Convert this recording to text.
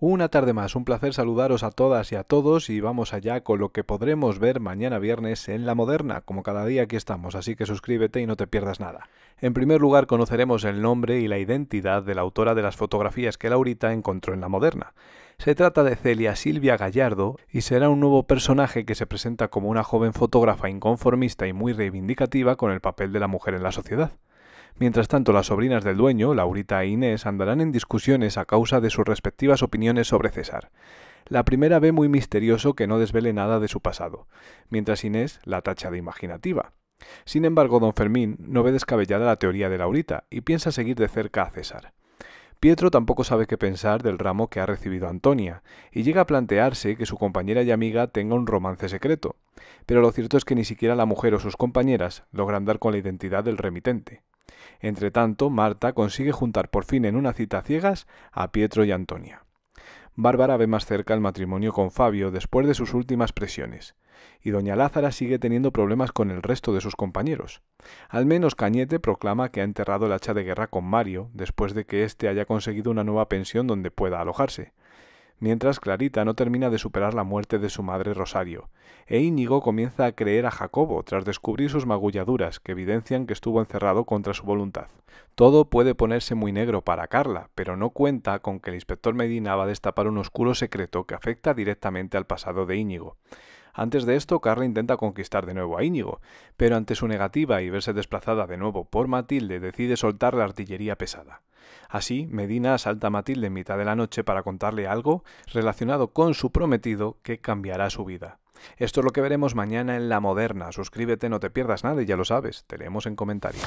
Una tarde más, un placer saludaros a todas y a todos y vamos allá con lo que podremos ver mañana viernes en La Moderna, como cada día que estamos, así que suscríbete y no te pierdas nada. En primer lugar conoceremos el nombre y la identidad de la autora de las fotografías que Laurita encontró en La Moderna. Se trata de Celia Silvia Gallardo y será un nuevo personaje que se presenta como una joven fotógrafa inconformista y muy reivindicativa con el papel de la mujer en la sociedad. Mientras tanto, las sobrinas del dueño, Laurita e Inés, andarán en discusiones a causa de sus respectivas opiniones sobre César. La primera ve muy misterioso que no desvele nada de su pasado, mientras Inés la tacha de imaginativa. Sin embargo, don Fermín no ve descabellada la teoría de Laurita y piensa seguir de cerca a César. Pietro tampoco sabe qué pensar del ramo que ha recibido Antonia, y llega a plantearse que su compañera y amiga tenga un romance secreto, pero lo cierto es que ni siquiera la mujer o sus compañeras logran dar con la identidad del remitente. Entre tanto, Marta consigue juntar por fin en una cita ciegas a Pietro y Antonia. Bárbara ve más cerca el matrimonio con Fabio después de sus últimas presiones, y doña Lázara sigue teniendo problemas con el resto de sus compañeros. Al menos Cañete proclama que ha enterrado el hacha de guerra con Mario después de que éste haya conseguido una nueva pensión donde pueda alojarse mientras Clarita no termina de superar la muerte de su madre Rosario, e Íñigo comienza a creer a Jacobo tras descubrir sus magulladuras que evidencian que estuvo encerrado contra su voluntad. Todo puede ponerse muy negro para Carla, pero no cuenta con que el inspector Medina va a destapar un oscuro secreto que afecta directamente al pasado de Íñigo. Antes de esto, Carla intenta conquistar de nuevo a Íñigo, pero ante su negativa y verse desplazada de nuevo por Matilde, decide soltar la artillería pesada. Así, Medina asalta a Matilde en mitad de la noche para contarle algo relacionado con su prometido que cambiará su vida. Esto es lo que veremos mañana en La Moderna. Suscríbete, no te pierdas nada y ya lo sabes, te leemos en comentarios.